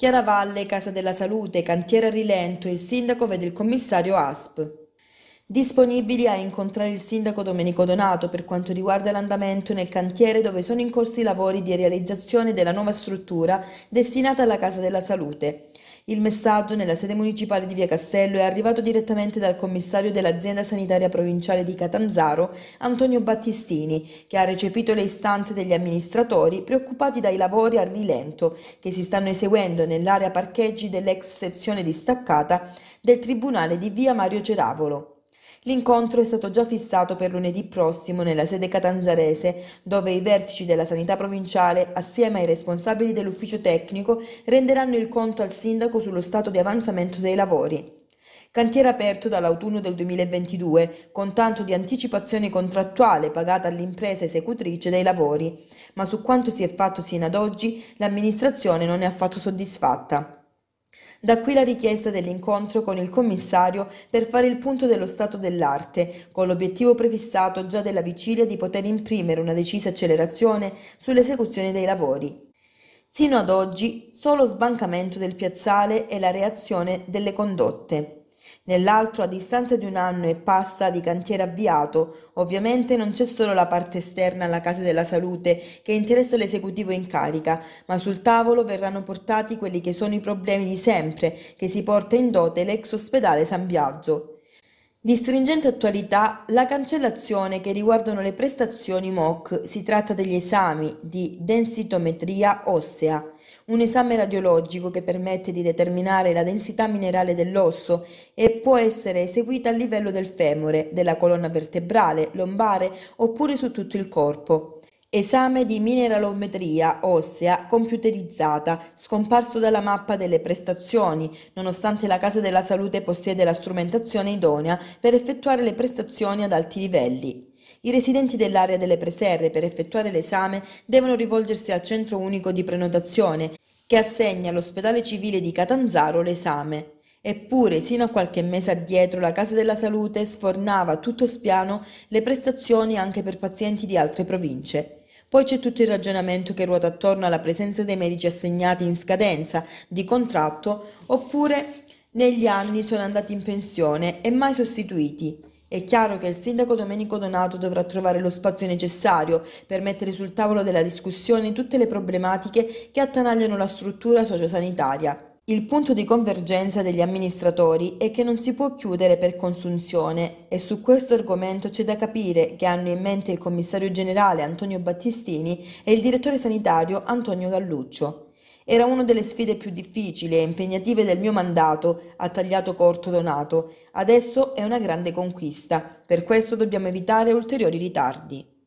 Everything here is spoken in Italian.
Chiaravalle, Casa della Salute, Cantiera Rilento e il sindaco vede il commissario ASP. Disponibili a incontrare il sindaco Domenico Donato per quanto riguarda l'andamento nel cantiere dove sono in corso i lavori di realizzazione della nuova struttura destinata alla Casa della Salute. Il messaggio nella sede municipale di Via Castello è arrivato direttamente dal commissario dell'azienda sanitaria provinciale di Catanzaro, Antonio Battistini, che ha recepito le istanze degli amministratori preoccupati dai lavori a rilento che si stanno eseguendo nell'area parcheggi dell'ex sezione distaccata del Tribunale di Via Mario Geravolo. L'incontro è stato già fissato per lunedì prossimo nella sede catanzarese, dove i vertici della sanità provinciale, assieme ai responsabili dell'ufficio tecnico, renderanno il conto al sindaco sullo stato di avanzamento dei lavori. Cantiere aperto dall'autunno del 2022, con tanto di anticipazione contrattuale pagata all'impresa esecutrice dei lavori, ma su quanto si è fatto sino ad oggi l'amministrazione non è affatto soddisfatta. Da qui la richiesta dell'incontro con il commissario per fare il punto dello stato dell'arte, con l'obiettivo prefissato già della vigilia di poter imprimere una decisa accelerazione sull'esecuzione dei lavori. Sino ad oggi solo sbancamento del piazzale e la reazione delle condotte nell'altro a distanza di un anno e passa di cantiere avviato, ovviamente non c'è solo la parte esterna alla Casa della Salute che interessa l'esecutivo in carica, ma sul tavolo verranno portati quelli che sono i problemi di sempre che si porta in dote l'ex ospedale San Biagio. Di stringente attualità la cancellazione che riguardano le prestazioni MOC, si tratta degli esami di densitometria ossea, un esame radiologico che permette di determinare la densità minerale dell'osso e può essere eseguita a livello del femore, della colonna vertebrale, lombare oppure su tutto il corpo. Esame di mineralometria ossea computerizzata, scomparso dalla mappa delle prestazioni, nonostante la Casa della Salute possiede la strumentazione idonea per effettuare le prestazioni ad alti livelli. I residenti dell'area delle preserre per effettuare l'esame devono rivolgersi al centro unico di prenotazione che assegna all'ospedale civile di Catanzaro l'esame. Eppure, sino a qualche mese addietro, la Casa della Salute sfornava tutto spiano le prestazioni anche per pazienti di altre province. Poi c'è tutto il ragionamento che ruota attorno alla presenza dei medici assegnati in scadenza di contratto oppure negli anni sono andati in pensione e mai sostituiti. È chiaro che il sindaco Domenico Donato dovrà trovare lo spazio necessario per mettere sul tavolo della discussione tutte le problematiche che attanagliano la struttura sociosanitaria. Il punto di convergenza degli amministratori è che non si può chiudere per consunzione e su questo argomento c'è da capire che hanno in mente il commissario generale Antonio Battistini e il direttore sanitario Antonio Galluccio. Era una delle sfide più difficili e impegnative del mio mandato, ha tagliato corto Donato. Adesso è una grande conquista, per questo dobbiamo evitare ulteriori ritardi.